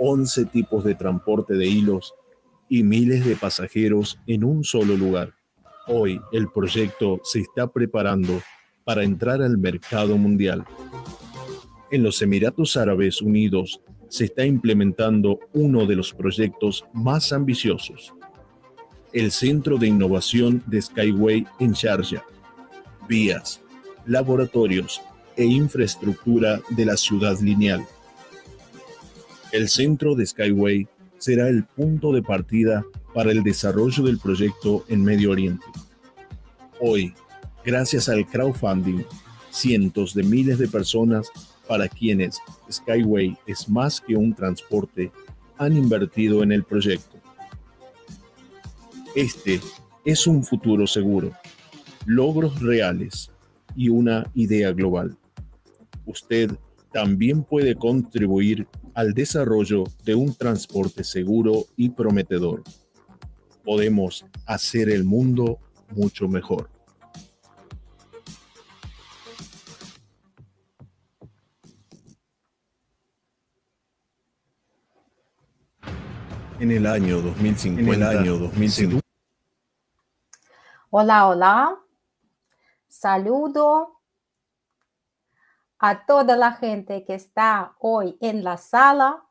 11 tipos de transporte de hilos y miles de pasajeros en un solo lugar. Hoy el proyecto se está preparando para entrar al mercado mundial. En los Emiratos Árabes Unidos se está implementando uno de los proyectos más ambiciosos, el Centro de Innovación de Skyway en Sharjah. Vías, laboratorios e infraestructura de la ciudad lineal. El centro de Skyway será el punto de partida para el desarrollo del proyecto en Medio Oriente. Hoy, gracias al crowdfunding, cientos de miles de personas para quienes Skyway es más que un transporte han invertido en el proyecto. Este es un futuro seguro, logros reales y una idea global. Usted también puede contribuir al desarrollo de un transporte seguro y prometedor. Podemos hacer el mundo mucho mejor. En el año 2050. Hola, hola. Saludo a toda la gente que está hoy en la sala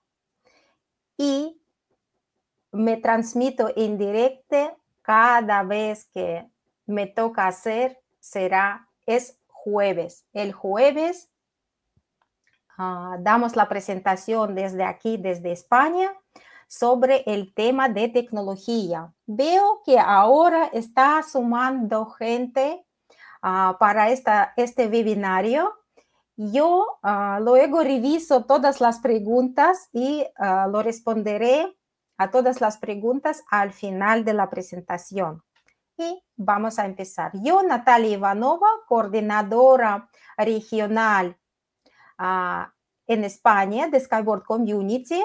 y me transmito en directo cada vez que me toca hacer será es jueves. El jueves ah, damos la presentación desde aquí, desde España, sobre el tema de tecnología. Veo que ahora está sumando gente ah, para esta, este webinario yo ah, luego reviso todas las preguntas y ah, lo responderé a todas las preguntas al final de la presentación. Y vamos a empezar. Yo, Natalia Ivanova, coordinadora regional ah, en España de Skyboard Community.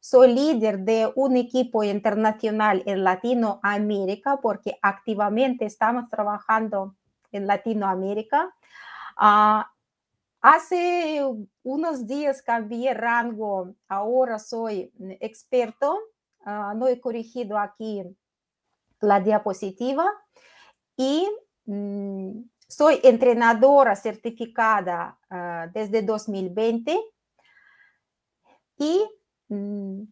Soy líder de un equipo internacional en Latinoamérica porque activamente estamos trabajando en Latinoamérica. Hace unos días cambié rango, ahora soy experto, ah, no he corregido aquí la diapositiva y mm, soy entrenadora certificada ah, desde 2020 y mm,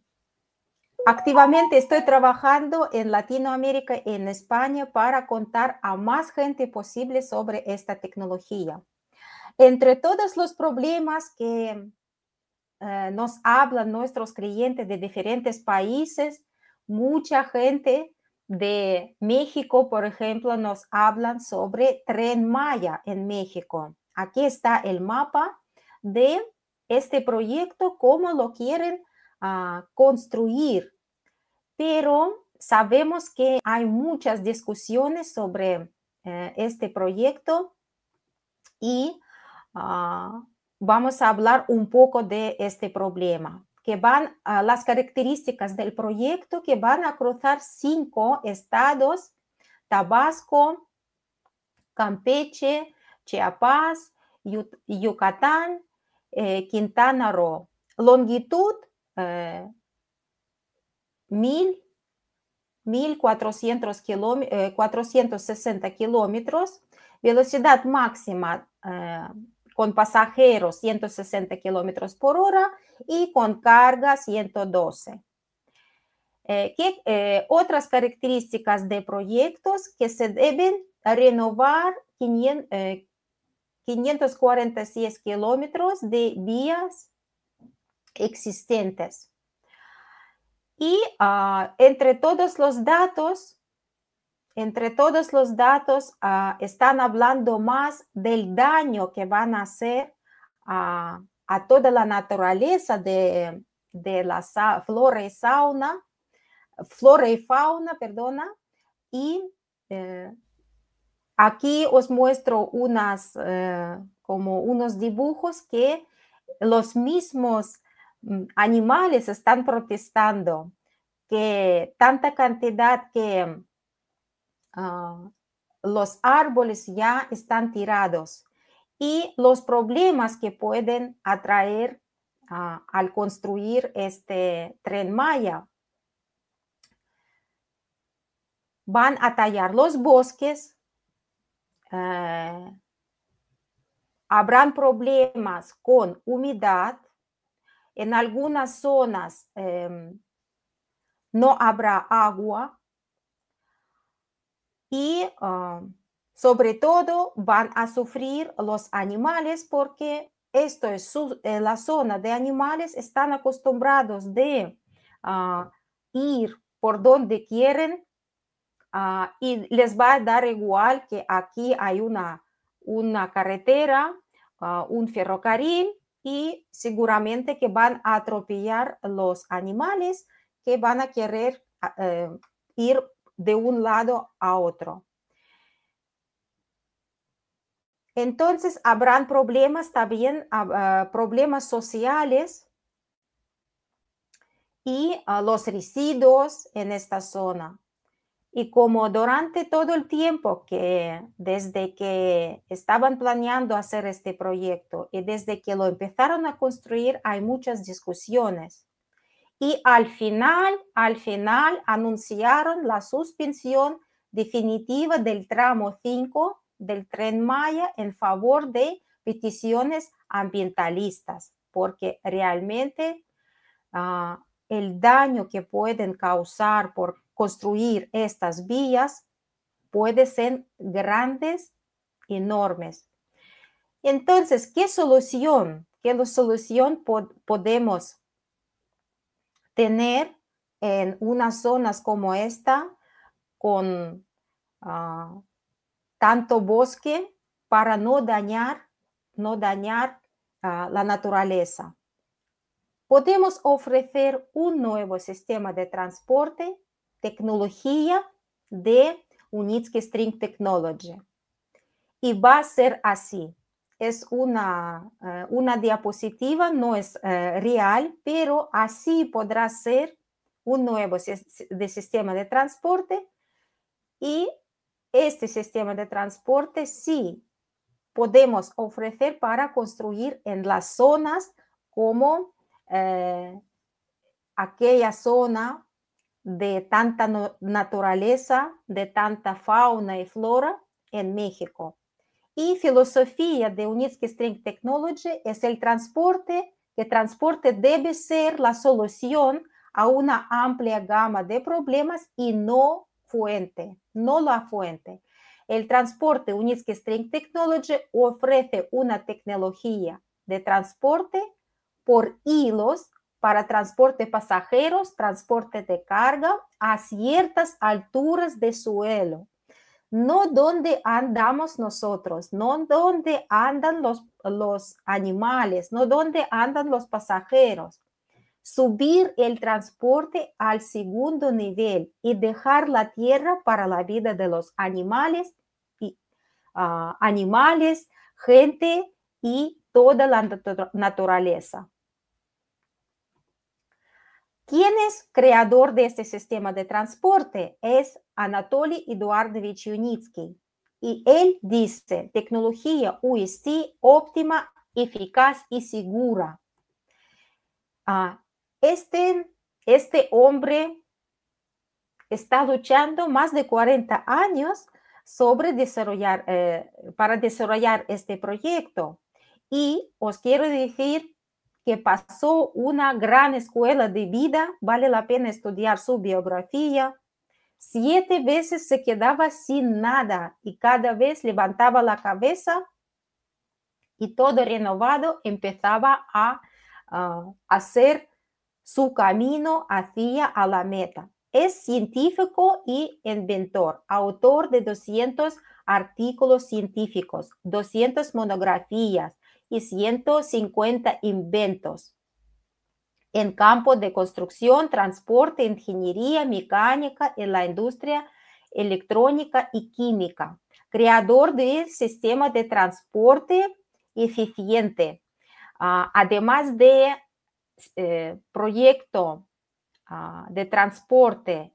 activamente estoy trabajando en Latinoamérica y en España para contar a más gente posible sobre esta tecnología entre todos los problemas que eh, nos hablan nuestros clientes de diferentes países, mucha gente de México, por ejemplo, nos hablan sobre Tren Maya en México. Aquí está el mapa de este proyecto, cómo lo quieren ah, construir. Pero sabemos que hay muchas discusiones sobre eh, este proyecto y Ah, vamos a hablar un poco de este problema, que van las características del proyecto que van a cruzar cinco estados, Tabasco, Campeche, Chiapas, Yucatán, eh, Quintana Roo. Longitud eh, 1.460 eh, kilómetros, velocidad máxima eh, con pasajeros 160 kilómetros por hora y con carga 112. Eh, eh, otras características de proyectos que se deben renovar 546 eh, kilómetros de vías existentes. Y ah, entre todos los datos entre todos los datos ah, están hablando más del daño que van a hacer a toda la naturaleza de, la flora y fauna, flora y fauna, perdona, y eh, aquí os muestro unas, eh, como unos dibujos que los mismos mm, animales están protestando que tanta cantidad que Ah, los árboles ya están tirados y los problemas que pueden atraer ah, al construir este tren Maya van a tallar los bosques, eh, habrán problemas con humedad, en algunas zonas em, no habrá agua y um, sobre todo van a sufrir los animales porque esto es eh, la zona de animales están acostumbrados de ah, ir por donde quieren ah, y les va a dar igual que aquí hay una, una carretera, ah, un ferrocarril y seguramente que van a atropellar los animales que van a querer eh, ir de un lado a otro. Entonces, habrán problemas también, ah, ah, problemas sociales y ah, los residuos en esta zona. Y como durante todo el tiempo que desde que estaban planeando hacer este proyecto y desde que lo empezaron a construir hay muchas discusiones y al final, al final anunciaron la suspensión definitiva del tramo 5 del tren Maya en favor de peticiones ambientalistas, porque realmente ah, el daño que pueden causar por construir estas vías puede ser grandes, enormes. Entonces, ¿qué solución, qué solución podemos tener en unas zonas como esta, con ah, tanto bosque, para no dañar, no dañar ah, la naturaleza. Podemos ofrecer un nuevo sistema de transporte, tecnología de Unitsky String Technology. Y va a ser así es una, eh, una diapositiva, no es eh, real, pero así podrá ser un nuevo de sistema de transporte y este sistema de transporte sí podemos ofrecer para construir en las zonas como eh, aquella zona de tanta naturaleza, de tanta fauna y flora en México y filosofía de Unitsky String Technology es el transporte, que transporte debe ser la solución a una amplia gama de problemas y no fuente, no la fuente. El transporte Unitsky String Technology ofrece una tecnología de transporte por hilos para transporte pasajeros, transporte de carga a ciertas alturas de suelo no donde andamos nosotros, no donde andan los, animales, no donde andan los pasajeros. Subir el transporte al segundo nivel y dejar la tierra para la vida de los animales, y, ah, animales gente y toda la naturaleza. ¿Quién es creador de este sistema de transporte? Es Anatoly Eduardovich Yunitsky. Y él dice, tecnología UST óptima, eficaz y segura. Ah, este, este hombre está luchando más de 40 años sobre desarrollar, eh, para desarrollar este proyecto. Y os quiero decir que pasó una gran escuela de vida, vale la pena estudiar su biografía. Siete veces se quedaba sin nada y cada vez levantaba la cabeza y todo renovado empezaba a, hacer su camino hacia la meta. Es científico y inventor, autor de 200 artículos científicos, 200 monografías, y 150 inventos en campos de construcción, transporte, ingeniería, mecánica, en la industria electrónica y química. Creador del sistema de transporte eficiente. Ah, además de eh, proyecto ah, de transporte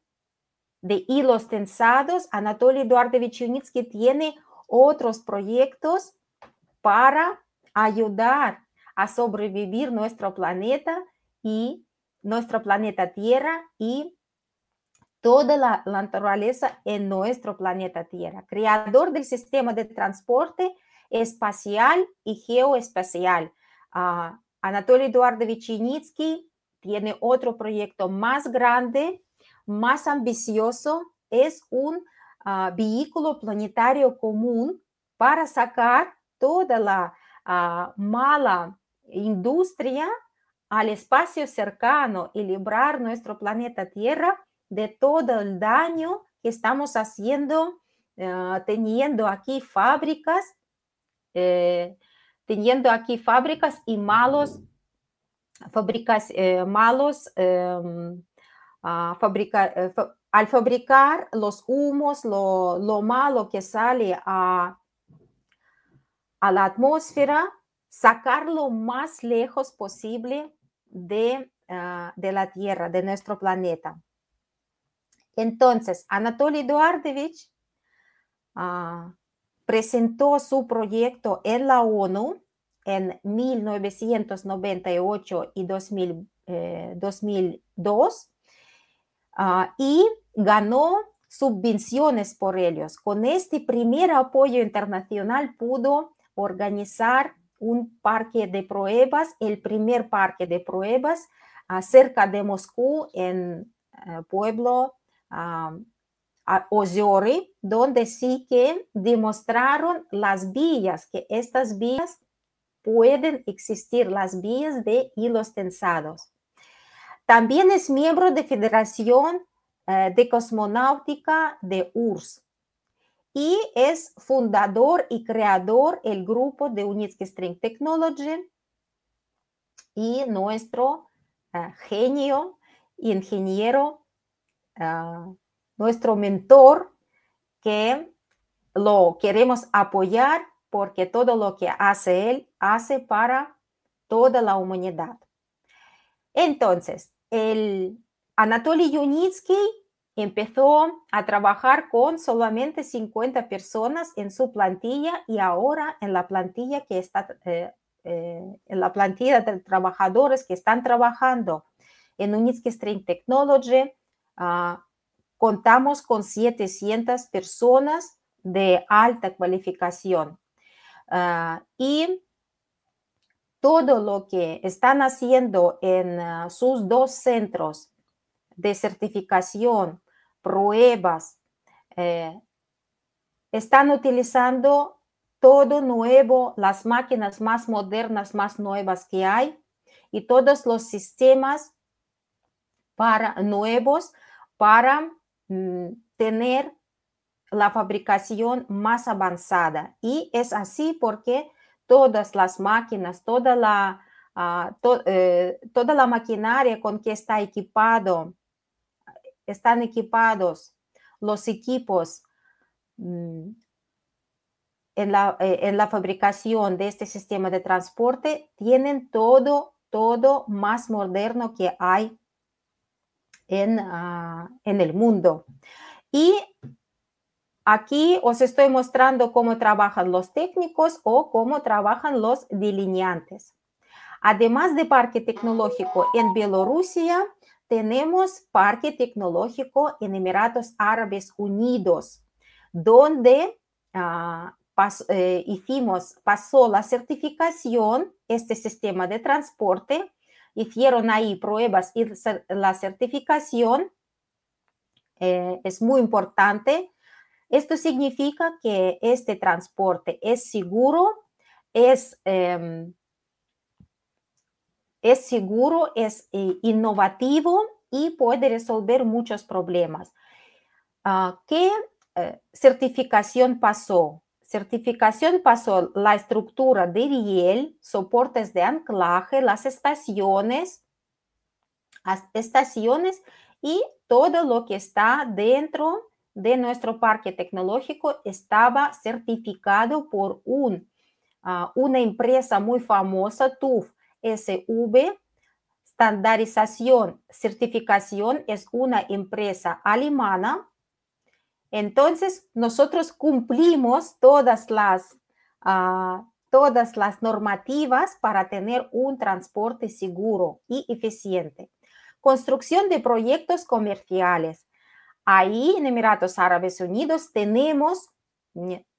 de hilos tensados, Anatoly Eduardovich vichunitsky tiene otros proyectos para ayudar a sobrevivir nuestro planeta y nuestro planeta Tierra y toda la, naturaleza en nuestro planeta Tierra. Creador del sistema de transporte espacial y geoespacial. anatolio ah, Anatoly Eduardovich tiene otro proyecto más grande, más ambicioso. Es un ah, vehículo planetario común para sacar toda la mala industria al espacio cercano y librar nuestro planeta Tierra de todo el daño que estamos haciendo, teniendo aquí fábricas, teniendo aquí fábricas y malos, fábricas, malos, al fabricar los humos, lo malo que sale a a la atmósfera, sacarlo más lejos posible ah, de, la Tierra, de nuestro planeta. Entonces, Anatoly Eduardovich ah, presentó su proyecto en la ONU en 1998 y 2002 eh, ah, y ganó subvenciones por ellos. Con este primer apoyo internacional pudo organizar un parque de pruebas, el primer parque de pruebas ah, cerca de Moscú, en ah, pueblo ah, Oziori, donde sí que demostraron las vías, que estas vías pueden existir, las vías de hilos tensados. También es miembro de Federación eh, de Cosmonáutica de URSS y es fundador y creador el grupo de Unitsky String Technology y nuestro ah, genio, ingeniero, ah, nuestro mentor que lo queremos apoyar porque todo lo que hace él hace para toda la humanidad. Entonces, el Anatoly Yunitsky Empezó a trabajar con solamente 50 personas en su plantilla y ahora en la plantilla que está eh, eh, en la plantilla de trabajadores que están trabajando en Unitsky String Technology ah, contamos con 700 personas de alta cualificación ah, y todo lo que están haciendo en ah, sus dos centros de certificación pruebas, eh, están utilizando todo nuevo, las máquinas más modernas, más nuevas que hay y todos los sistemas para, nuevos para mm, tener la fabricación más avanzada. Y es así porque todas las máquinas, toda la, ah, eh, toda la maquinaria con que está equipado están equipados los equipos mm, eh, en, la, fabricación de este sistema de transporte, tienen todo, todo más moderno que hay en, ah, en el mundo. Y Aquí os estoy mostrando cómo trabajan los técnicos o cómo trabajan los delineantes. Además de parque tecnológico en Bielorrusia, tenemos Parque Tecnológico en Emiratos Árabes Unidos, donde ah, eh, hicimos, pasó la certificación, este sistema de transporte, hicieron ahí pruebas y la certificación eh, es muy importante. Esto significa que este transporte es seguro, es... Em, es seguro, es eh, innovativo y puede resolver muchos problemas. Ah, ¿Qué eh, certificación pasó? Certificación pasó la estructura de riel, soportes de anclaje, las estaciones, las estaciones y todo lo que está dentro de nuestro parque tecnológico estaba certificado por un, ah, una empresa muy famosa, TUF. SV estandarización, certificación es una empresa alemana. Entonces, nosotros cumplimos todas las, ah, todas las normativas para tener un transporte seguro y eficiente. Construcción de proyectos comerciales. Ahí en Emiratos Árabes Unidos tenemos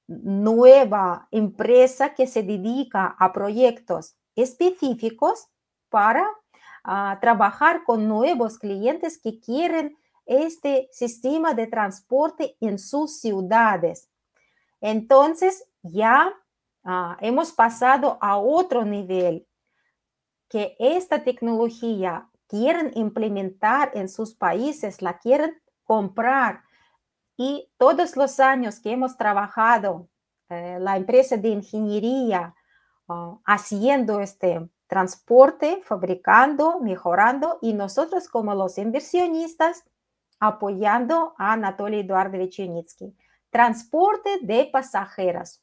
nueva empresa que se dedica a proyectos específicos para ah, trabajar con nuevos clientes que quieren este sistema de transporte en sus ciudades. Entonces, ya ah, hemos pasado a otro nivel que esta tecnología quieren implementar en sus países, la quieren comprar. Y todos los años que hemos trabajado, eh, la empresa de ingeniería, Ah, haciendo este transporte, fabricando, mejorando y nosotros como los inversionistas apoyando a Anatoly Eduardovich Yunitsky. Transporte de pasajeros,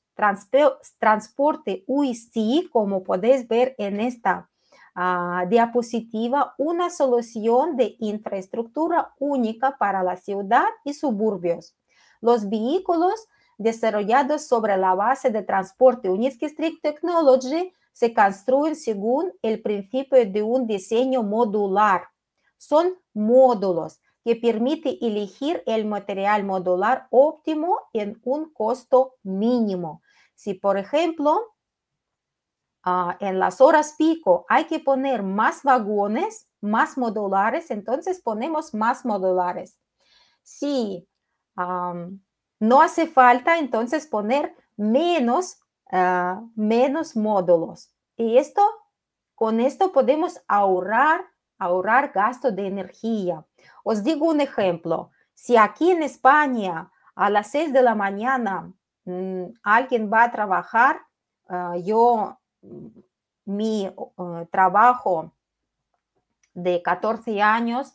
transporte UIC, como podéis ver en esta ah, diapositiva, una solución de infraestructura única para la ciudad y suburbios. Los vehículos desarrollados sobre la base de transporte Uniski Strict Technology se construyen según el principio de un diseño modular. Son módulos que permiten elegir el material modular óptimo en un costo mínimo. Si, por ejemplo, ah, en las horas pico hay que poner más vagones, más modulares, entonces ponemos más modulares. Si no hace falta entonces poner menos, ah, menos módulos. Y esto, con esto podemos ahorrar, ahorrar gasto de energía. Os digo un ejemplo. Si aquí en España a las 6 de la mañana mm, alguien va a trabajar, ah, yo, mm, mi ah, trabajo de 14 años,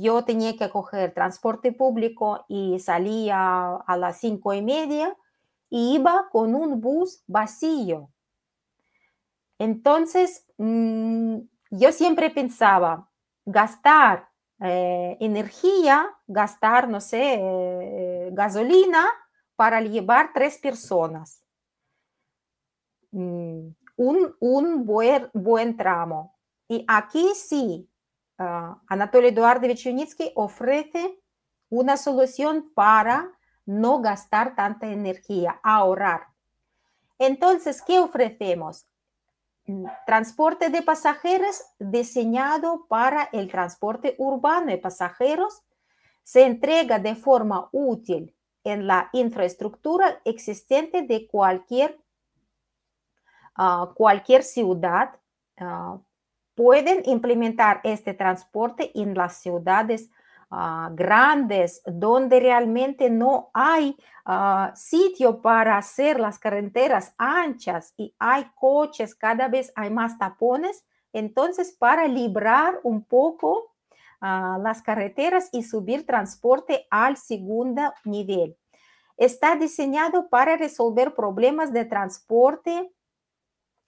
yo tenía que coger transporte público y salía a las cinco y media y iba con un bus vacío. Entonces, mm, yo siempre pensaba, gastar eh, energía, gastar, no sé, eh, gasolina para llevar tres personas. Mm, un, buen tramo. Y aquí sí, Anatoly Eduardovich Yunitsky ofrece una solución para no gastar tanta energía, ahorrar. Entonces, ¿qué ofrecemos? Mm, transporte de pasajeros diseñado para el transporte urbano de pasajeros se entrega de forma útil en la infraestructura existente de cualquier, ah, cualquier ciudad ah, pueden implementar este transporte en las ciudades ah, grandes donde realmente no hay ah, sitio para hacer las carreteras anchas y hay coches, cada vez hay más tapones. Entonces, para librar un poco ah, las carreteras y subir transporte al segundo nivel. Está diseñado para resolver problemas de transporte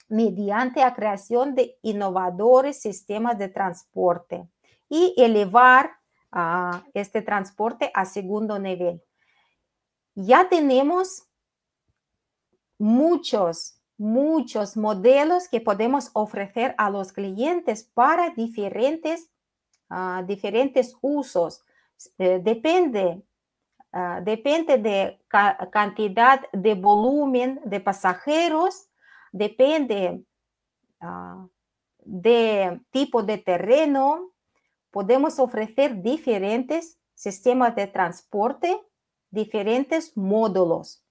mediante la creación de innovadores sistemas de transporte y elevar ah, este transporte a segundo nivel. Ya tenemos muchos, muchos modelos que podemos ofrecer a los clientes para diferentes, ah, diferentes usos. Eh, depende, ah, depende de la cantidad de volumen de pasajeros depende ah, de tipo de terreno, podemos ofrecer diferentes sistemas de transporte, diferentes módulos.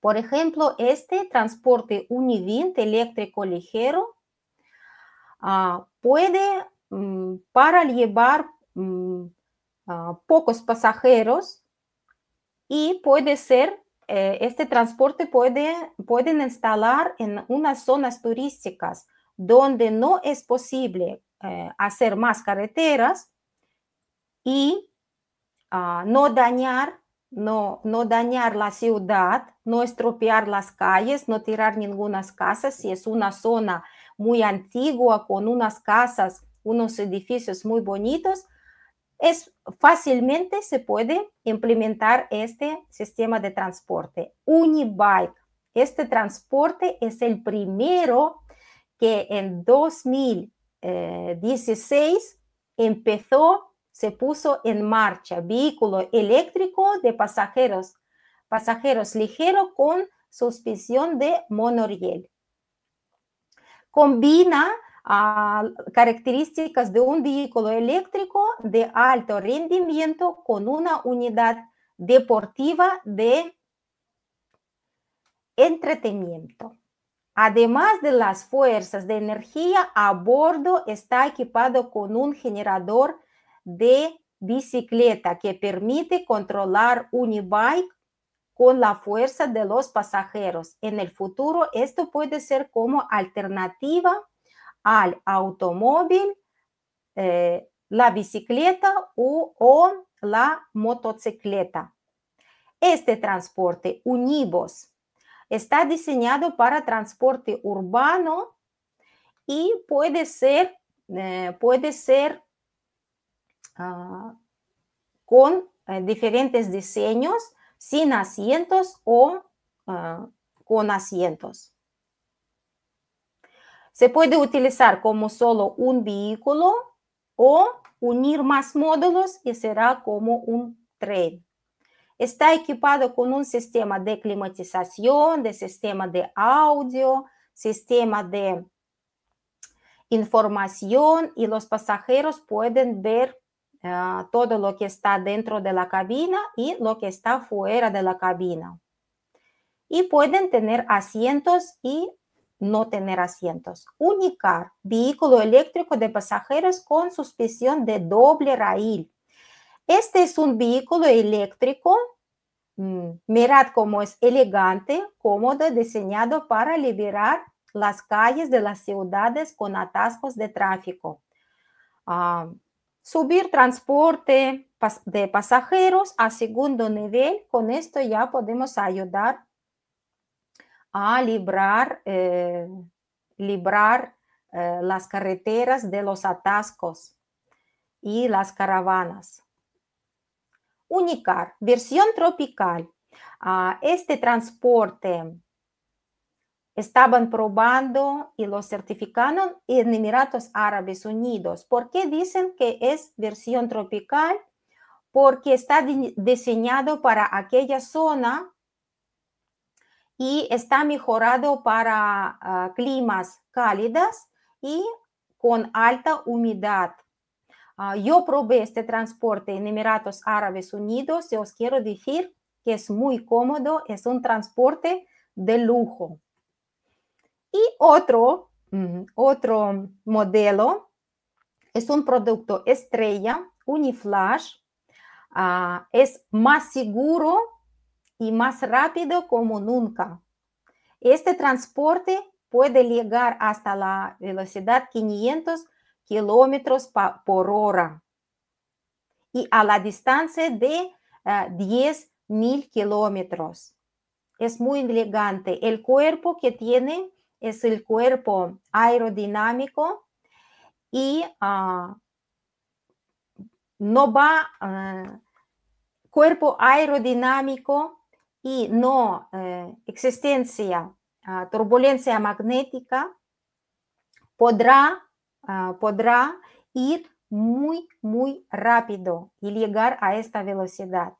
Por ejemplo, este transporte univint eléctrico ligero ah, puede mm, para llevar mm, ah, pocos pasajeros y puede ser eh, este transporte puede, pueden instalar en unas zonas turísticas donde no es posible eh, hacer más carreteras y ah, no dañar no, no dañar la ciudad, no estropear las calles, no tirar ninguna casa. Si es una zona muy antigua con unas casas, unos edificios muy bonitos, es fácilmente se puede implementar este sistema de transporte. Unibike, este transporte es el primero que en 2016 empezó, se puso en marcha, vehículo eléctrico de pasajeros, pasajeros ligero con suspensión de monoriel. Combina a características de un vehículo eléctrico de alto rendimiento con una unidad deportiva de entretenimiento. Además de las fuerzas de energía, a bordo está equipado con un generador de bicicleta que permite controlar un e-bike con la fuerza de los pasajeros. En el futuro, esto puede ser como alternativa al automóvil, eh, la bicicleta o, la motocicleta. Este transporte unibos está diseñado para transporte urbano y puede ser, eh, puede ser ah, con eh, diferentes diseños, sin asientos o ah, con asientos. Se puede utilizar como solo un vehículo o unir más módulos y será como un tren. Está equipado con un sistema de climatización, de sistema de audio, sistema de información y los pasajeros pueden ver ah, todo lo que está dentro de la cabina y lo que está fuera de la cabina. Y pueden tener asientos y no tener asientos. Unicar, vehículo eléctrico de pasajeros con suspensión de doble raíl. Este es un vehículo eléctrico, mm, mirad cómo es elegante, cómodo, diseñado para liberar las calles de las ciudades con atascos de tráfico. Ah, subir transporte de pasajeros a segundo nivel, con esto ya podemos ayudar a librar, eh, librar eh, las carreteras de los atascos y las caravanas. Unicar, versión tropical. este transporte estaban probando y lo certificaron en Emiratos Árabes Unidos. ¿Por qué dicen que es versión tropical? Porque está diseñado para aquella zona y está mejorado para ah, climas cálidos y con alta humedad. Ah, yo probé este transporte en Emiratos Árabes Unidos y os quiero decir que es muy cómodo, es un transporte de lujo. Y otro, otro modelo es un producto estrella, Uniflash, ah, es más seguro y más rápido como nunca. Este transporte puede llegar hasta la velocidad 500 kilómetros por hora y a la distancia de 10.000 eh, 10 mil kilómetros. Es muy elegante. El cuerpo que tiene es el cuerpo aerodinámico y ah, no va, ah, cuerpo aerodinámico y no existencia turbulencia magnética, podrá, podrá ir muy, muy rápido y llegar a esta velocidad.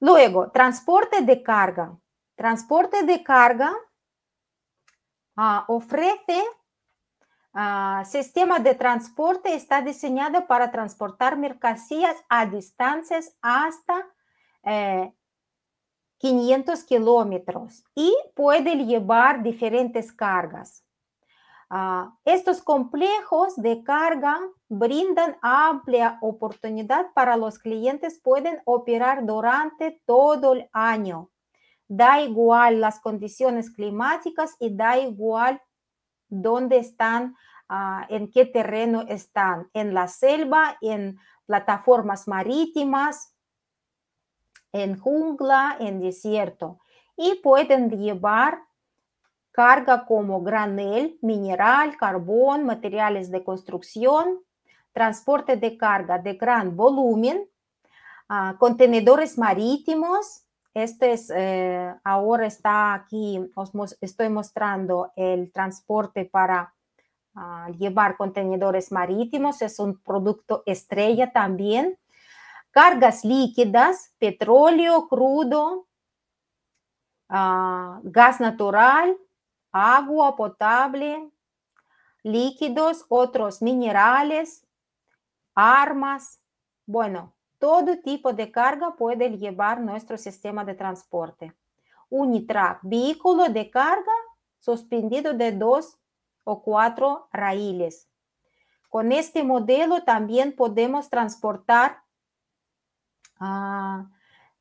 Luego, transporte de carga. Transporte de carga ofrece sistema de transporte está diseñado para transportar mercancías a distancias hasta 500 eh, kilómetros y pueden llevar diferentes cargas. Ah, estos complejos de carga brindan amplia oportunidad para los clientes, pueden operar durante todo el año. Da igual las condiciones climáticas y da igual dónde están, ah, en qué terreno están, en la selva, en plataformas marítimas, en jungla, en desierto, y pueden llevar carga como granel, mineral, carbón, materiales de construcción, transporte de carga de gran volumen, ah, contenedores marítimos. Este es, eh, ahora está aquí, os estoy mostrando el transporte para ah, llevar contenedores marítimos. Es un producto estrella también cargas líquidas, petróleo crudo, ah, gas natural, agua potable, líquidos, otros minerales, armas, bueno, todo tipo de carga puede llevar nuestro sistema de transporte. Unitrack, vehículo de carga suspendido de dos o cuatro raíles. Con este modelo también podemos transportar Ah,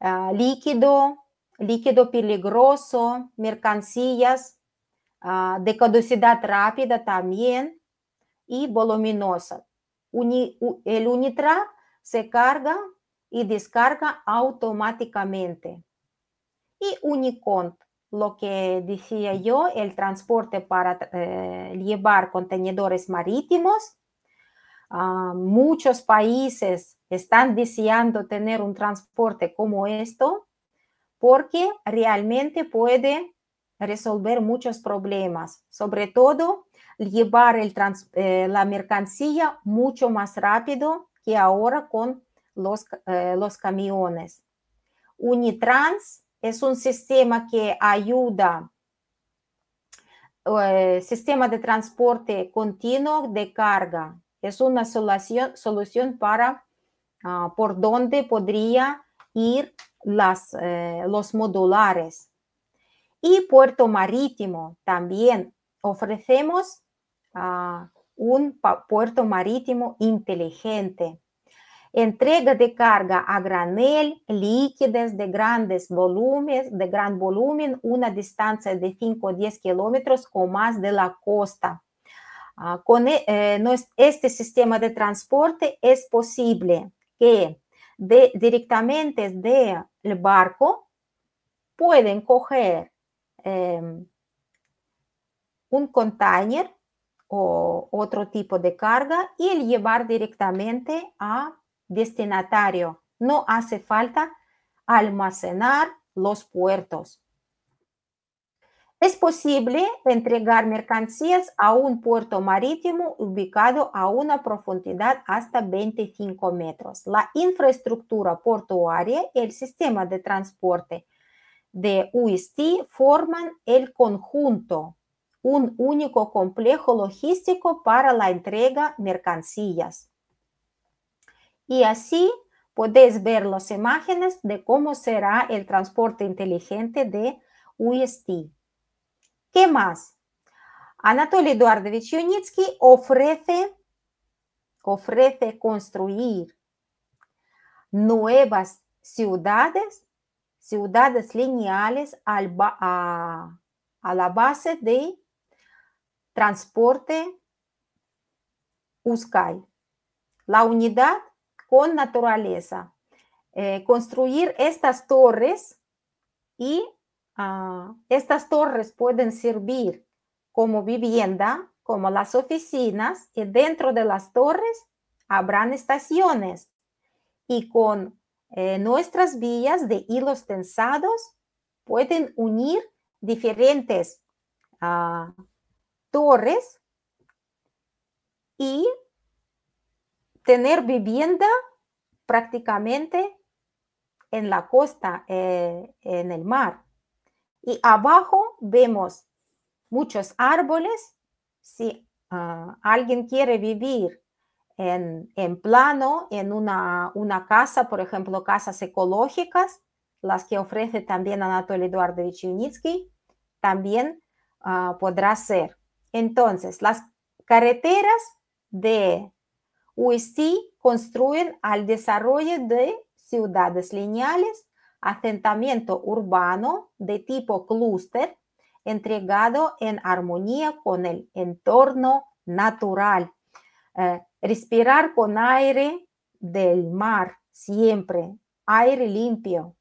ah, líquido, líquido peligroso, mercancías ah, de caducidad rápida también y voluminosa. el Unitra se carga y descarga automáticamente. Y Unicont, lo que decía yo, el transporte para eh, llevar contenedores marítimos. a muchos países están deseando tener un transporte como esto porque realmente puede resolver muchos problemas, sobre todo llevar el eh, la mercancía mucho más rápido que ahora con los, eh, los camiones. Unitrans es un sistema que ayuda, eh, sistema de transporte continuo de carga, es una solución, solución para Ah, por dónde podría ir eh, los modulares. Y puerto marítimo también ofrecemos ah, un puerto marítimo inteligente. Entrega de carga a granel, líquidas de grandes volúmenes, de gran volumen, una distancia de 5 o 10 kilómetros o más de la costa. Ah, con e, eh, este sistema de transporte es posible que directamente del el barco pueden coger em, un container o otro tipo de carga y llevar directamente a destinatario. No hace falta almacenar los puertos. Es posible entregar mercancías a un puerto marítimo ubicado a una profundidad hasta 25 metros. La infraestructura portuaria y el sistema de transporte de UST forman el conjunto, un único complejo logístico para la entrega de mercancías. Y así podéis ver las imágenes de cómo será el transporte inteligente de UST. ¿Qué más? Anatoly Eduardovich Yunitsky ofrece, ofrece construir nuevas ciudades, ciudades lineales a, la base de transporte Uscal, la unidad con naturaleza. Eh, construir estas torres y Ah, estas torres pueden servir como vivienda, como las oficinas, y dentro de las torres habrán estaciones. Y con eh, nuestras vías de hilos tensados pueden unir diferentes ah, torres y tener vivienda prácticamente en la costa, eh, en el mar. Y abajo vemos muchos árboles. Si ah, alguien quiere vivir en, plano, en una, casa, por ejemplo, casas ecológicas, las que ofrece también Anatoly Eduardo Yunitsky, también ah, podrá ser. Entonces, las carreteras de UIC construyen al desarrollo de ciudades lineales asentamiento urbano de tipo clúster entregado en armonía con el entorno natural. Eh, respirar con aire del mar siempre, aire limpio.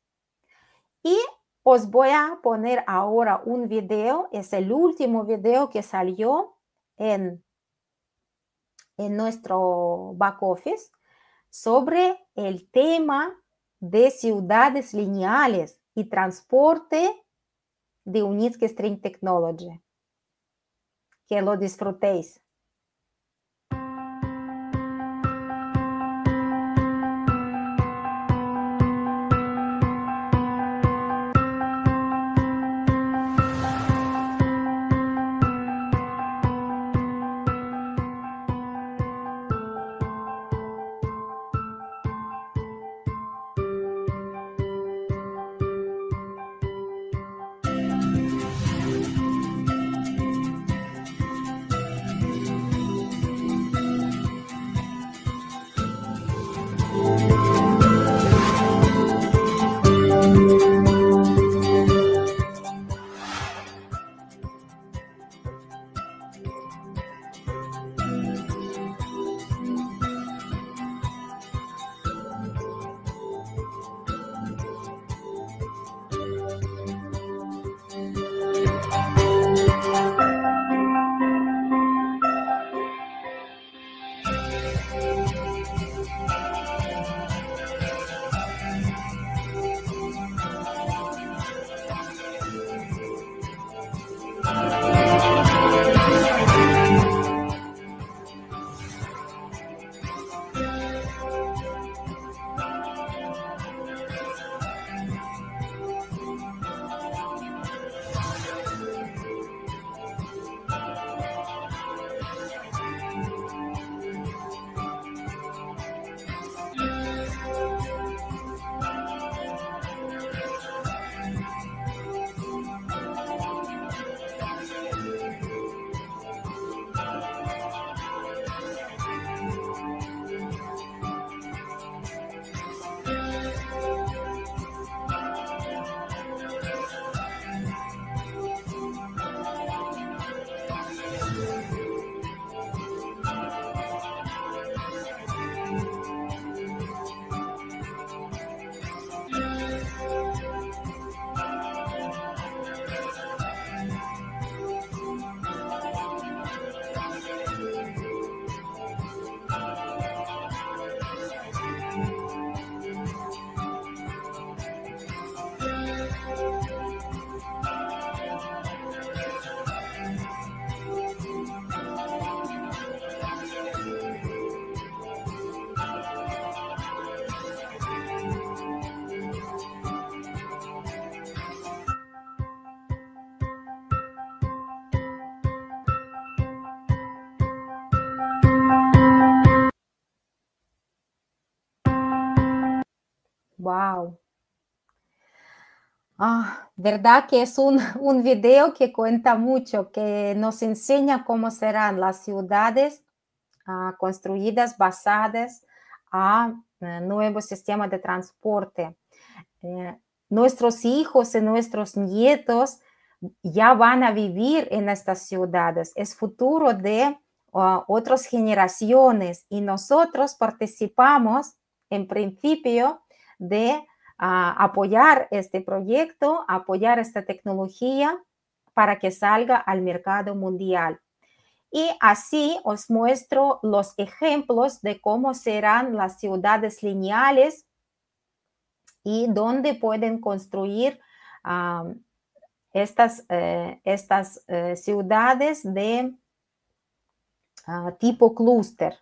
Y os voy a poner ahora un video, es el último video que salió en, en nuestro back office sobre el tema de ciudades lineales y transporte de Unitsky String Technology. Que é lo disfrutéis. ¿verdad? Que es un, un video que cuenta mucho, que nos enseña cómo serán las ciudades ah, construidas basadas a uh, eh, nuevo sistema de transporte. Eh, nuestros hijos y nuestros nietos ya van a vivir en estas ciudades. Es futuro de otras generaciones y nosotros participamos en principio de a apoyar este proyecto, apoyar esta tecnología para que salga al mercado mundial. Y así os muestro los ejemplos de cómo serán las ciudades lineales y dónde pueden construir ah, estas, eh, estas eh, ciudades de ah, tipo clúster.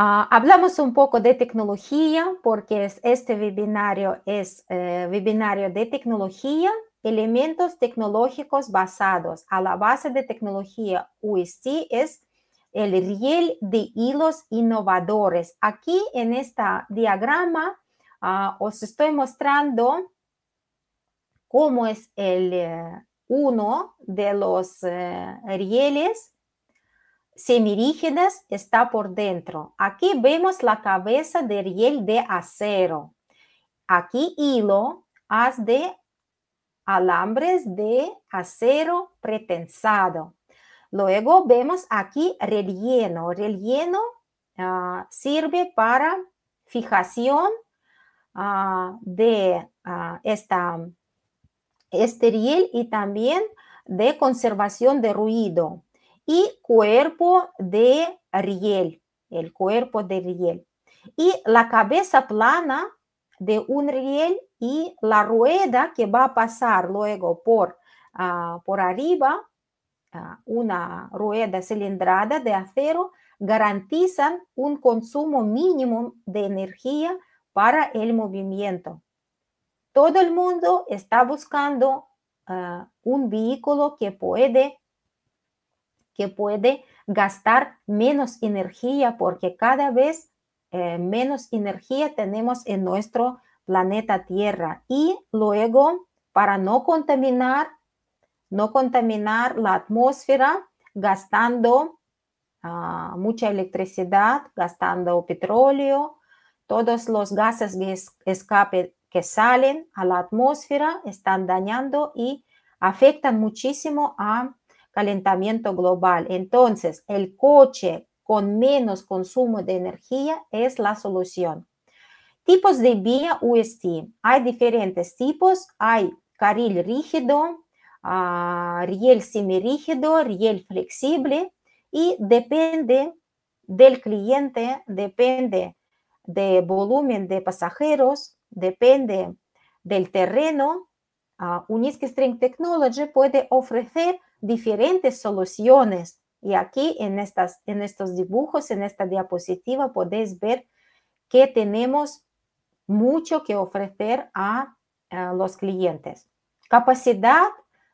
Ah, hablamos un poco de tecnología porque este webinario es eh, webinario de tecnología, elementos tecnológicos basados a la base de tecnología UST es el riel de hilos innovadores. Aquí en este diagrama ah, os estoy mostrando cómo es el, eh, uno de los eh, rieles semirígidas está por dentro. Aquí vemos la cabeza de riel de acero. Aquí hilo, haz de alambres de acero pretensado. Luego vemos aquí relleno. Relleno ah, sirve para fijación ah, de ah, esta, este riel y también de conservación de ruido y cuerpo de riel, el cuerpo de riel. Y la cabeza plana de un riel y la rueda que va a pasar luego por, ah, por arriba, ah, una rueda cilindrada de acero, garantizan un consumo mínimo de energía para el movimiento. Todo el mundo está buscando ah, un vehículo que puede que puede gastar menos energía porque cada vez eh, menos energía tenemos en nuestro planeta Tierra. Y luego, para no contaminar, no contaminar la atmósfera gastando ah, mucha electricidad, gastando petróleo, todos los gases de escape que salen a la atmósfera están dañando y afectan muchísimo a calentamiento global. Entonces, el coche con menos consumo de energía es la solución. Tipos de vía UST. Hay diferentes tipos. Hay carril rígido, ah, riel semirígido, riel flexible y depende del cliente, depende de volumen de pasajeros, depende del terreno. Uh, String Technology puede ofrecer diferentes soluciones. Y aquí en, estas, en estos dibujos, en esta diapositiva, podéis ver que tenemos mucho que ofrecer a, los clientes. Capacidad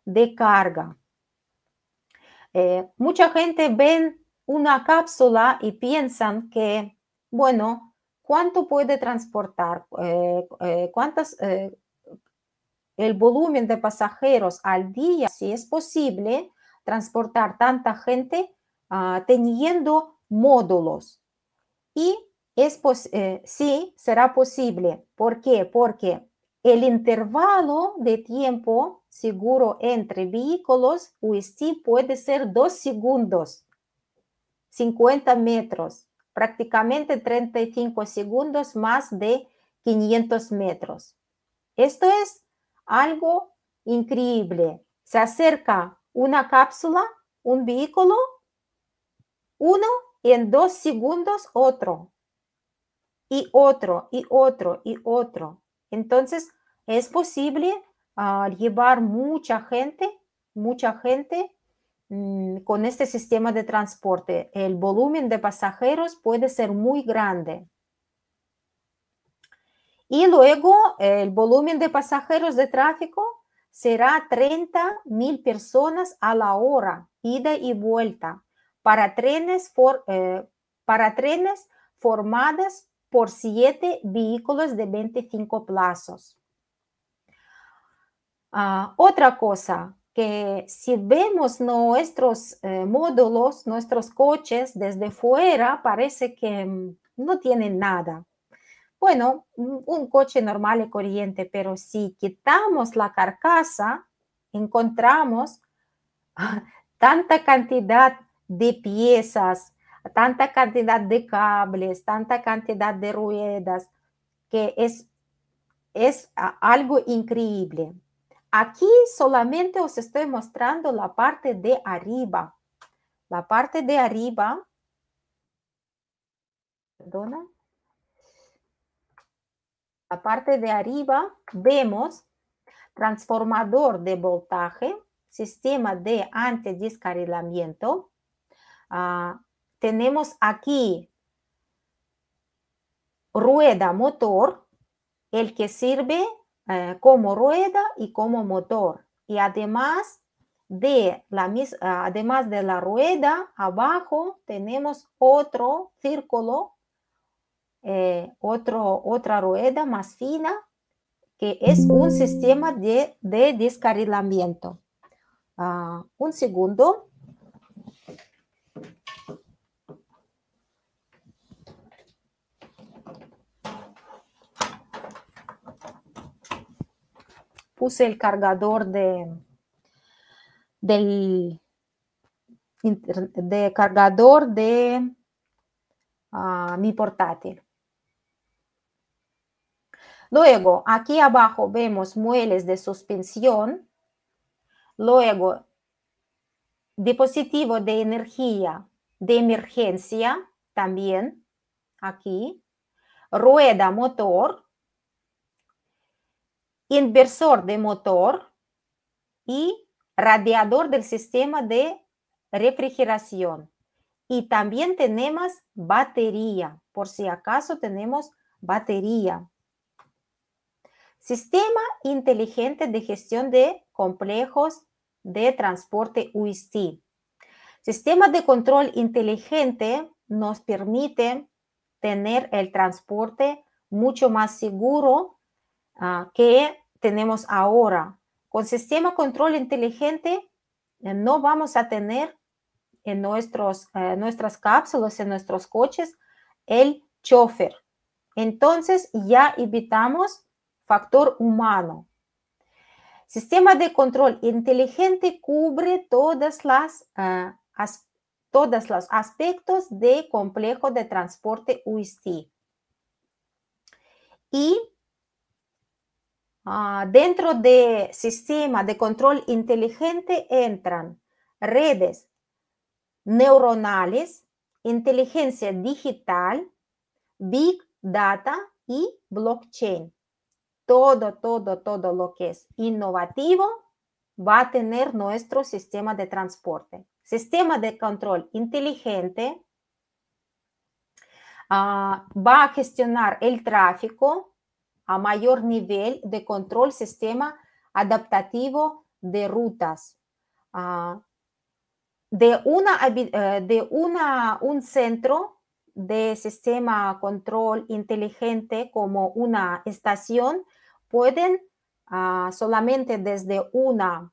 de carga. Eh, mucha gente ven una cápsula y piensan que, bueno, ¿cuánto puede transportar? Eh, eh, ¿Cuántas el volumen de pasajeros al día, si es posible, transportar tanta gente ah, teniendo módulos. Y es eh, sí, será posible. ¿Por qué? Porque el intervalo de tiempo seguro entre vehículos UST pues puede ser dos segundos, 50 metros, prácticamente 35 segundos más de 500 metros. Esto es algo increíble. Se acerca una cápsula, un vehículo, uno y en dos segundos otro. Y otro, y otro, y otro. Entonces, es posible ah, llevar mucha gente, mucha gente mm, con este sistema de transporte. El volumen de pasajeros puede ser muy grande. Y luego el volumen de pasajeros de tráfico será 30 mil personas a la hora, ida y vuelta, para trenes, for, eh, para trenes formadas por siete vehículos de 25 plazos. Ah, otra cosa, que si vemos nuestros eh, módulos, nuestros coches desde fuera, parece que mm, no tienen nada bueno, un coche normal y corriente, pero si quitamos la carcasa, encontramos tanta cantidad de piezas, tanta cantidad de cables, tanta cantidad de ruedas, que es, es algo increíble. Aquí solamente os estoy mostrando la parte de arriba. La parte de arriba, perdona, la parte de arriba vemos transformador de voltaje, sistema de antidescarrilamiento. Ah, tenemos aquí rueda motor, el que sirve eh, como rueda y como motor. Y además de, la, ah, además de la rueda, abajo tenemos otro círculo eh, otro, otra rueda más fina, que es un sistema de, descarrilamiento. Ah, un segundo. Puse el cargador de, del de cargador de ah, mi portátil. Luego, aquí abajo vemos muelles de suspensión. Luego, dispositivo de energía de emergencia también, aquí. Rueda motor. Inversor de motor. Y radiador del sistema de refrigeración. Y también tenemos batería, por si acaso tenemos batería. Sistema inteligente de gestión de complejos de transporte UIC. Sistema de control inteligente nos permite tener el transporte mucho más seguro ah, que tenemos ahora. Con sistema control inteligente eh, no vamos a tener en nuestros, eh, nuestras cápsulas, en nuestros coches, el chofer. Entonces ya evitamos factor humano. Sistema de control inteligente cubre todas las, ah, todos los aspectos del complejo de transporte UST Y ah, dentro del sistema de control inteligente entran redes neuronales, inteligencia digital, big data y blockchain todo, todo, todo lo que es innovativo va a tener nuestro sistema de transporte. Sistema de control inteligente ah, va a gestionar el tráfico a mayor nivel de control sistema adaptativo de rutas. Ah, de, eh, un centro de sistema control inteligente como una estación pueden ah, solamente desde una,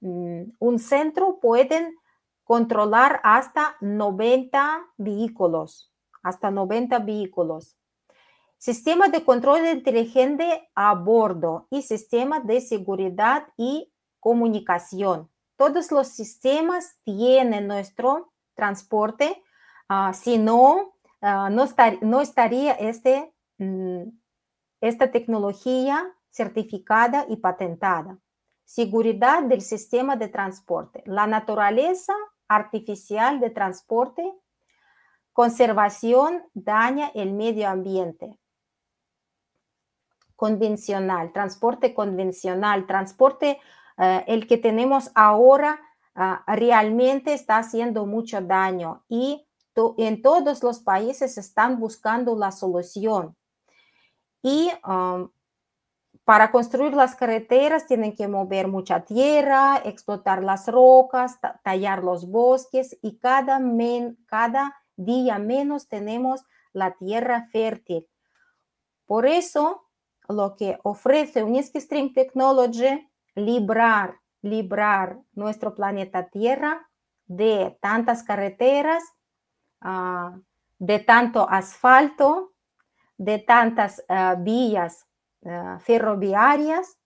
mm, un centro, pueden controlar hasta 90 vehículos, hasta 90 vehículos. Sistema de control inteligente a bordo y sistema de seguridad y comunicación. Todos los sistemas tienen nuestro transporte, ah, si no, ah, no, estaría este, mm, esta tecnología certificada y patentada. Seguridad del sistema de transporte. La naturaleza artificial de transporte. Conservación daña el medio ambiente. Convencional, transporte convencional, transporte eh, el que tenemos ahora eh, realmente está haciendo mucho daño y en todos los países están buscando la solución. Y um, para construir las carreteras tienen que mover mucha tierra, explotar las rocas, tallar los bosques y cada, día menos tenemos la tierra fértil. Por eso, lo que ofrece Uniski String Technology, librar, librar nuestro planeta Tierra de tantas carreteras, ah, de tanto asfalto, de tantas ah, vías eh, ferroviarias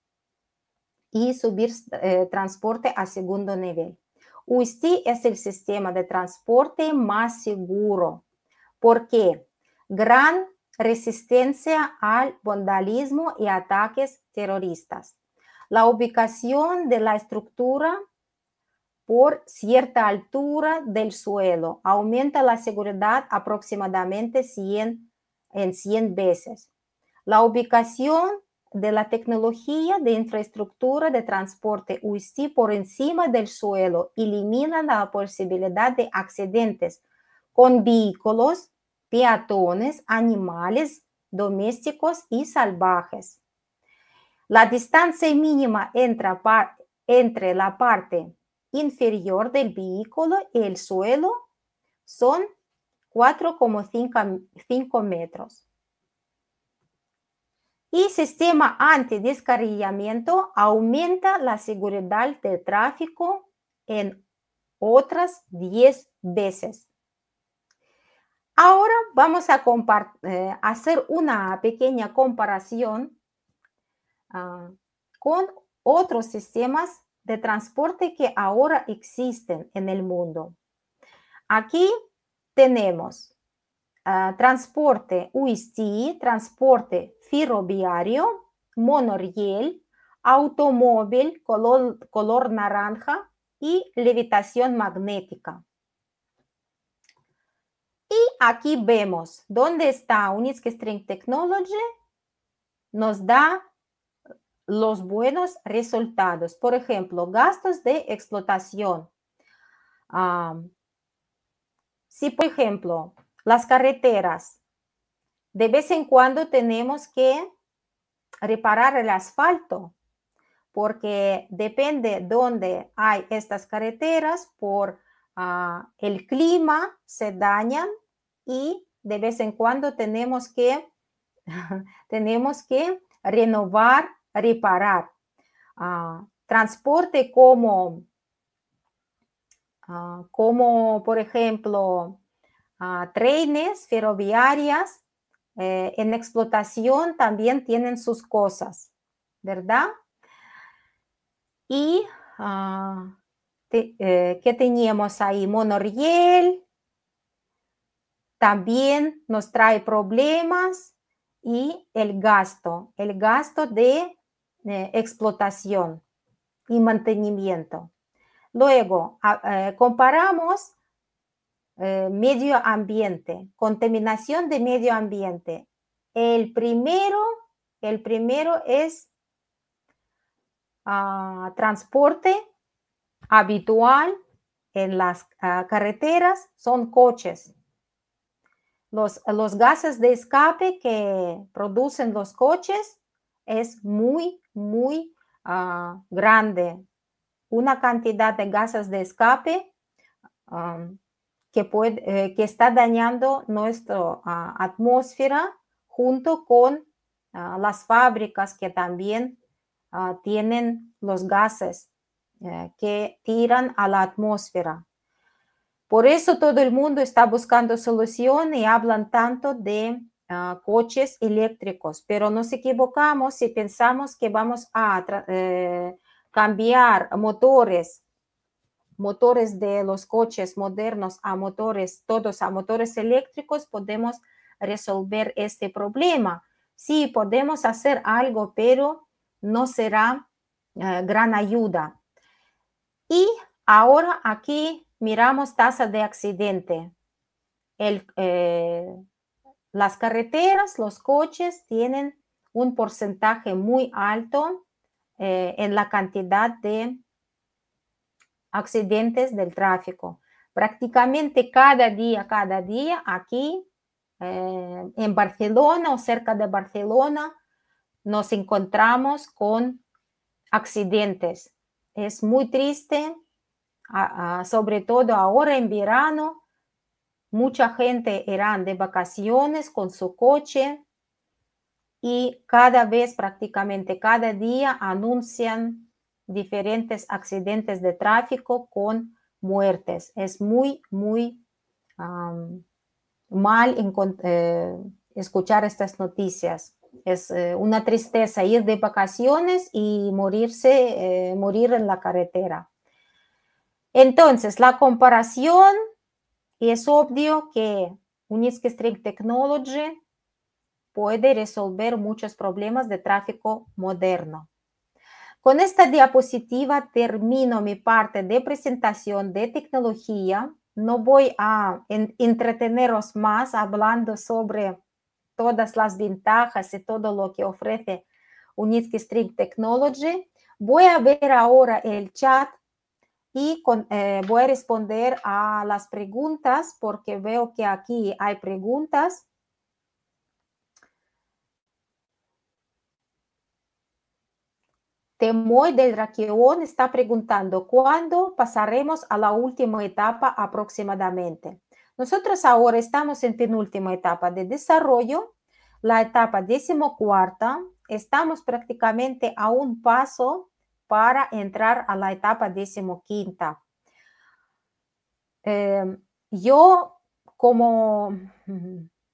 y subir eh, transporte a segundo nivel. UST es el sistema de transporte más seguro porque gran resistencia al vandalismo y ataques terroristas. La ubicación de la estructura por cierta altura del suelo aumenta la seguridad aproximadamente 100, en 100 veces la ubicación de la tecnología de infraestructura de transporte UIC por encima del suelo elimina la posibilidad de accidentes con vehículos, peatones, animales domésticos y salvajes. La distancia mínima entre, entre la parte inferior del vehículo y el suelo son 4,5 metros y sistema antidescarrillamiento aumenta la seguridad del tráfico en otras 10 veces. Ahora vamos a eh, hacer una pequeña comparación ah, con otros sistemas de transporte que ahora existen en el mundo. Aquí tenemos Ah, transporte UIC, transporte ferroviario, monorriel, automóvil color, naranja y levitación magnética. Y aquí vemos dónde está Unitsky String Technology. Nos da los buenos resultados. Por ejemplo, gastos de explotación. Ah, si, por ejemplo, las carreteras. De vez en cuando tenemos que reparar el asfalto, porque depende dónde hay estas carreteras, por ah, el clima se dañan y de vez en cuando tenemos que, tenemos que renovar, reparar. Ah, transporte como, ah, como por ejemplo, trenes, ferroviarias, eh, en explotación también tienen sus cosas, ¿verdad? Y ah, eh, ¿qué teníamos ahí? Monoriel, también nos trae problemas y el gasto, el gasto de eh, explotación y mantenimiento. Luego, comparamos eh, medio ambiente, contaminación de medio ambiente. El primero, el primero es ah, transporte habitual en las ah, carreteras, son coches. Los, los gases de escape que producen los coches es muy, muy ah, grande. Una cantidad de gases de escape eh, que, está dañando nuestra ah, atmósfera junto con ah, las fábricas que también ah, tienen los gases eh, que tiran a la atmósfera. Por eso todo el mundo está buscando solución y hablan tanto de coches eléctricos, pero nos equivocamos si pensamos que vamos a eh, cambiar motores motores de los coches modernos a motores, todos a motores eléctricos, podemos resolver este problema. Sí, podemos hacer algo, pero no será eh, gran ayuda. Y ahora aquí miramos tasa de accidente. Eh, las carreteras, los coches tienen un porcentaje muy alto eh, en la cantidad de accidentes del tráfico. Prácticamente cada día, cada día aquí eh, en Barcelona o cerca de Barcelona nos encontramos con accidentes. Es muy triste, sobre todo ahora en verano, mucha gente irán de vacaciones con su coche y cada vez, prácticamente cada día, anuncian diferentes accidentes de tráfico con muertes. Es muy, muy mal eh, escuchar estas noticias. Es eh, una tristeza ir de vacaciones y morirse, eh, morir en la carretera. Entonces, la comparación es obvio que Uniske String Technology puede resolver muchos problemas de tráfico moderno. Con esta diapositiva termino mi parte de presentación de tecnología. No voy a entreteneros más hablando sobre todas las ventajas y todo lo que ofrece Unitsky string Technology. Voy a ver ahora el chat y eh, voy a responder a las preguntas porque veo que aquí hay preguntas. Temoy del Raquión está preguntando, ¿cuándo pasaremos a la última etapa aproximadamente? Nosotros ahora estamos en penúltima etapa de desarrollo, la etapa decimocuarta, estamos prácticamente a un paso para entrar a la etapa decimoquinta. Eh, yo como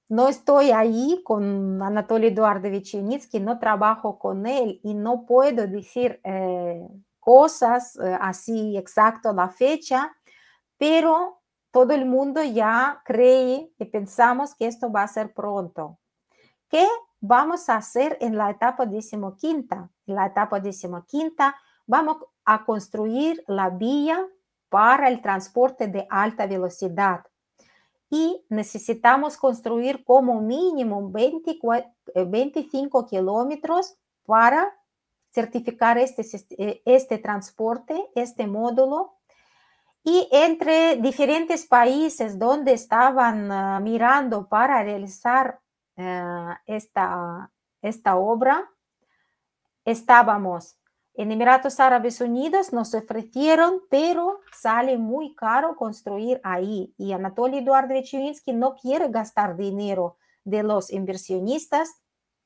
no estoy ahí con Anatoly Eduardovich Vichinitsky, no trabajo con él y no puedo decir eh, cosas eh, así exacto la fecha, pero todo el mundo ya cree y pensamos que esto va a ser pronto. ¿Qué vamos a hacer en la etapa decimoquinta? En la etapa decimoquinta vamos a construir la vía para el transporte de alta velocidad y necesitamos construir como mínimo 25 eh, kilómetros para certificar este, eh, este transporte, este módulo. Y entre diferentes países donde estaban ah, mirando para realizar ah, esta, esta obra, estábamos en Emiratos Árabes Unidos nos ofrecieron, pero sale muy caro construir ahí. Y Anatoly Eduardovich no quiere gastar dinero de los inversionistas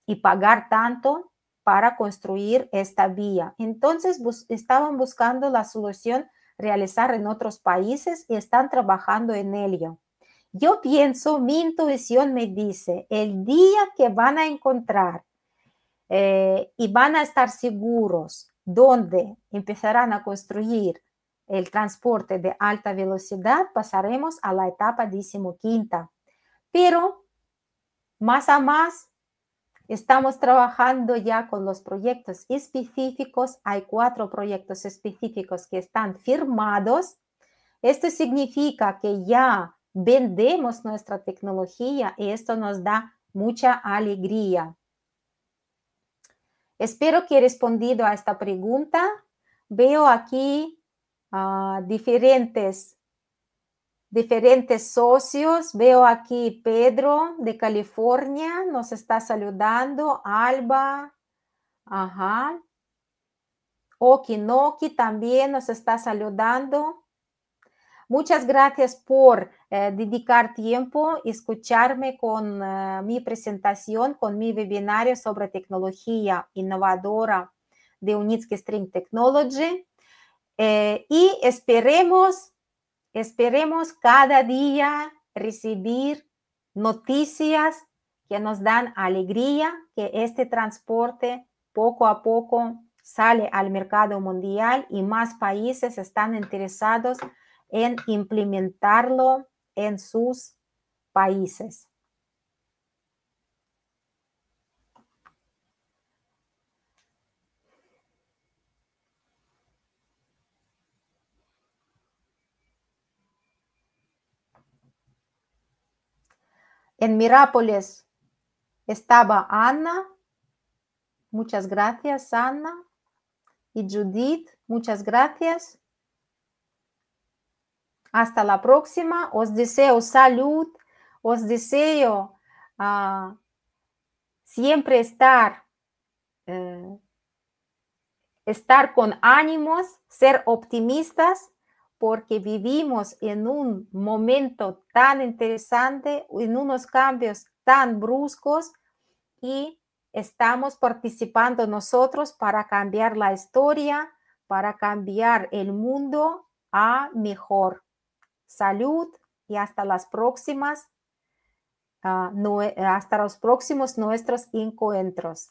y pagar tanto para construir esta vía. Entonces estaban buscando la solución realizar en otros países y están trabajando en ello. Yo pienso, mi intuición me dice, el día que van a encontrar eh, y van a estar seguros donde empezarán a construir el transporte de alta velocidad, pasaremos a la etapa decimoquinta. Pero más a más Estamos trabajando ya con los proyectos específicos. Hay cuatro proyectos específicos que están firmados. Esto significa que ya vendemos nuestra tecnología y esto nos da mucha alegría. Espero que he respondido a esta pregunta. Veo aquí ah, diferentes, diferentes socios. Veo aquí Pedro de California, nos está saludando. Alba, ajá. Okinoki también nos está saludando. Muchas gracias por eh, dedicar tiempo, y escucharme con eh, mi presentación, con mi webinario sobre tecnología innovadora de Unitsky String Technology. Eh, y esperemos, esperemos cada día recibir noticias que nos dan alegría, que este transporte poco a poco sale al mercado mundial y más países están interesados en implementarlo en sus países. En Mirápolis estaba Ana. Muchas gracias, Ana. Y Judith, muchas gracias. Hasta la próxima. Os deseo salud. Os deseo ah, siempre estar, eh, estar con ánimos, ser optimistas, porque vivimos en un momento tan interesante, en unos cambios tan bruscos y estamos participando nosotros para cambiar la historia, para cambiar el mundo a mejor. Salud y hasta las próximas, ah, hasta los próximos nuestros encuentros.